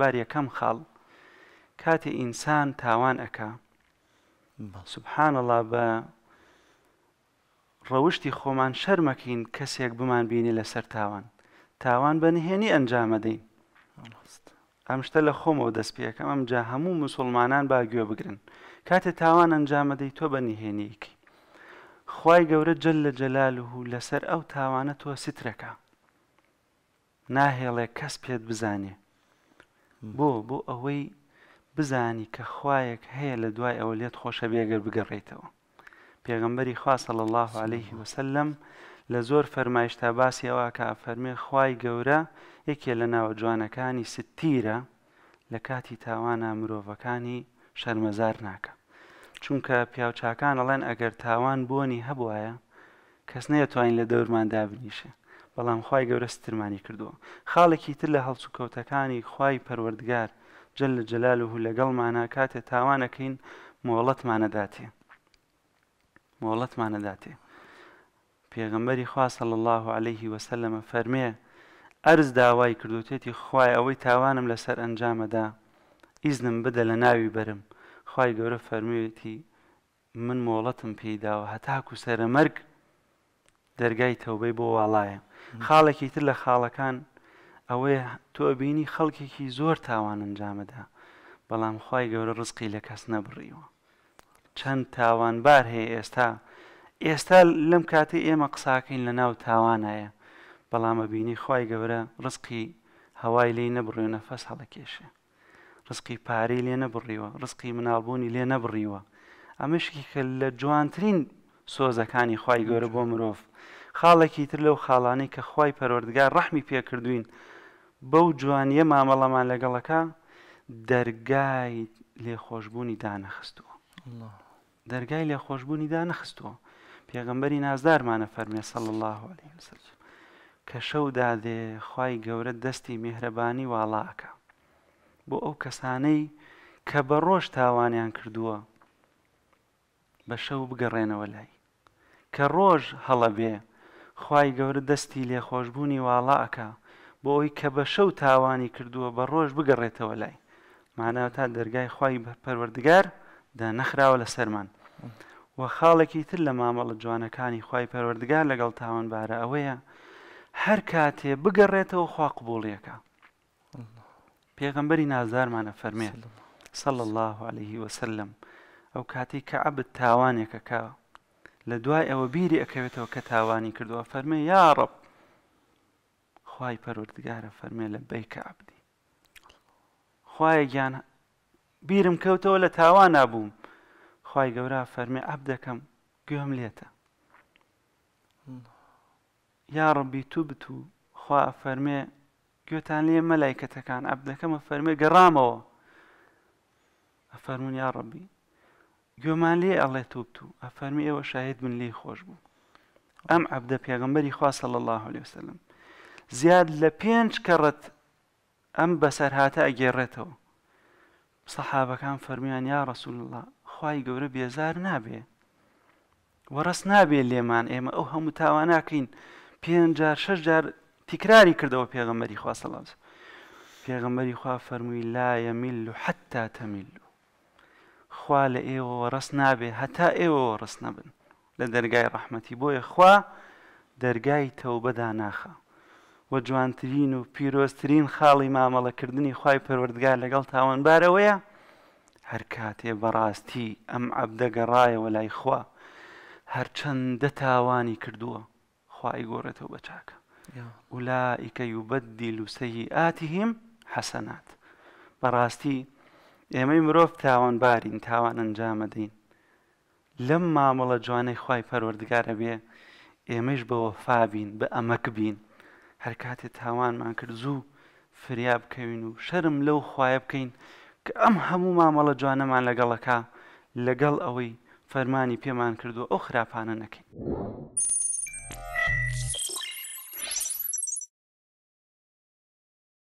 بار یەکەم خاڵ کاتێ ئینسان تاوان ئەکا سبحان الله بە ڕەوشی خۆمان شەرمەکەین کەسێک بمان بینی لەسەر تاوان تاوان بەنهێنی ئەنجامەدەین ئەم شتە لە خۆمەوە دەست پێەکەم ئەم جا هەموو مسلمانان باگوێ بگرن کاتێ تاوان ئەنجامەدەی تۆ بەنیهێنیکی خی گەورە جل لە جەلال و لەسەر ئەو تاوانە تۆ سترەکە ناهێڵێ کەس پێت بزانێ بۆ بۆ ئەوەی بزانی کە خوایەک هەیە لە دوای ئەوە لێت خۆشە بێگەر بگەڕێتەوە پێغمبەری خواصل الله عليه وسلم لە زۆر فەرمایشتا باسی ئەوە کە فەرمێ خوای گەورە یەکێ لە ناوە جوانەکانی ستیرە لە کاتی تاوانە مرۆڤەکانی شەرمەزار ناکە چونکە پیاوچاکان ئەڵێن ئەگەر تاوان بۆنی هەبواە کەس نەیەتوانین لە دەورمان دابنیشە بەڵام خی گەورە سترمانی کردووە خاڵێکی تر لە هەڵچ و کەوتەکانی خی پەروەردگار جل لە جەلال و لەگەڵمانە کاتێ تاوانەکەین مۆڵەتمانەداتێ مۆڵەتمانەداتێ پێغمبەری خواسە لە الله عليه وسلمە فەرمێ ئەرز داوای کردوتێتی خی ئەوەی تاوانم لەسەر ئەنجامەدا ئیزنم بدە لە ناوی بەرم خی گەورە فەرموێتی من مۆڵەتم پێداوە هەتاکو سەرە مەرگ دەرگای تەوبەی بۆ واڵایە خاڵێکی تر لە خاڵەکان ئەوەیە تۆ بینی خەڵکێکی زۆر تاوان ئەنجامەدا بەڵام خی گەورە ڕزقی لە کەس نەبڕیوە چەند تاوانبار هەیە ئێستا ئێستا لەم کاتی ئێمە قساکەین لە ناو تاوانایە بەڵامە بینی خی گەورە ڕزقی هەوای لێ نەبڕێنە فەس هەڵەکێشێ ڕزقی پارەی لێ نەبڕیوە ڕزقی منالبوونی لێ نەبڕیوە ئەمەشکی کە لە جوانترین سۆزەکانی خی گەورە بۆ مرۆڤ خاڵێکی تر لەو خاڵانەی کە خی پەروەردگار ڕەحمی پێکردوین بەو جوانیە مامەڵەمان لەگەڵەکە دەرگای لێخۆشببوونی دانەخستووە دەرگای لێخۆشببوونی دانەخستووە پێغمبەری نازدارمانە فەرمێ سەڵ الله عليه وسلم کە شەودا دێ خی گەورە دەستی میهرەبانی واڵاکە بۆ ئەو کەسانەی کە بە ڕۆژ تاوانیان کردووە بە شەو بگەڕێنەوە لای کە ڕۆژ هەڵە بێ خی گەورە دەستی لێخۆشببوونی واڵاکە بۆ ئەوی کە بە شەو تاوانی کردووە بە ڕۆژ بگەڕێتەوە لای مانەوە تا دەرگای خی پەروەردگار دا نەخراوە لە سەرمان وە خاڵێکی تر لە مامەڵە جوانەکانی خی پەروەردگار لەگەڵ تاوانبارە ئەوەیە هەر کاتێ بگەڕێتەوە خوا قبوڵیەکە پێغەمبەری نازارمانە فەرمێت سەڵ الله عليه وسلم ئەو کاتی کە عبد تاوانێکە کاوە لە دوای ئەوە بیری ئەکەوێتەوە کە تاوانی کردووە فەرمێ یاڕب خی پەروردگارە فەرمێ لە بیکە عبدی خی گیان بیرم کەوتەوە لە تاوان نبووم خی گەورە فەرمێ ئەب دەکەم گوێم لێتە یاڕبی تو بت و خوا فەرمێ گوێتان لێ مەلایکەتەکان ئەب دەکەمە فەرمێ گەڕامەوە ئەفەرمون یاڕبی گوێمان لێ ئەڵێ تو بتوو ئەفەرمی ئێوە شاهد من لێ خۆش بوو ئەم عەبدە پێغمبەری خواسە لە الله عليه وسلم زیاد لە پێنج کەڕەت ئەم بەسەرهاتە ئەگێڕێتەوە سەحابەکان فەرمیان یا ڕسول الله خی گەورە بێزار نابێ وەڕست نابێ لێمان ئێمە ئەو هەموو تاواناکەین پێجار شش جار تیکراری کردەوە پێغەمەری خوا سەڵاز پێغەمەری خوا فەرمووی لا یەمیل و حتا تەمیل خوا لە ئێوەوە ڕست نابێ هەتا ئێوەوە ڕست نەبن لە دەرگای ڕەحمەتی بۆیە خوا دەرگای تەوبەدا ناخە وە جوانترین و پیرۆستترین خاڵی مامەڵەکردنی خی پەروەردگار لەگەڵ تاوانبارەوەیە هەر کاتێ بەڕاستی ئەم عەبدەگەڕایەوە لای خوا هەرچەندە تاوانی کردووە خی گۆڕێتەوە بە چاکە ئولائیکە یوبەت دیلوسەی ئاتیهیم حەسەنات بەڕاستی ئێمەی مرۆڤ تاوانبارین تاوان ئەنجامەدەین لەم مامەڵە جوانەی خی پەروەردگارە بێ ئێمەش بەوە فابین بە ئەمەک بین هەر کاتێ تاوانمان کرد زوو فریاب بکەوین و شەرم لەو خوایە بکەین کە ئەم هەموو مامەڵە جوانەمان لەگەڵەکە لەگەڵ ئەوەی فەرمانی پێمان کردو ئەو خراپانە نەکەین.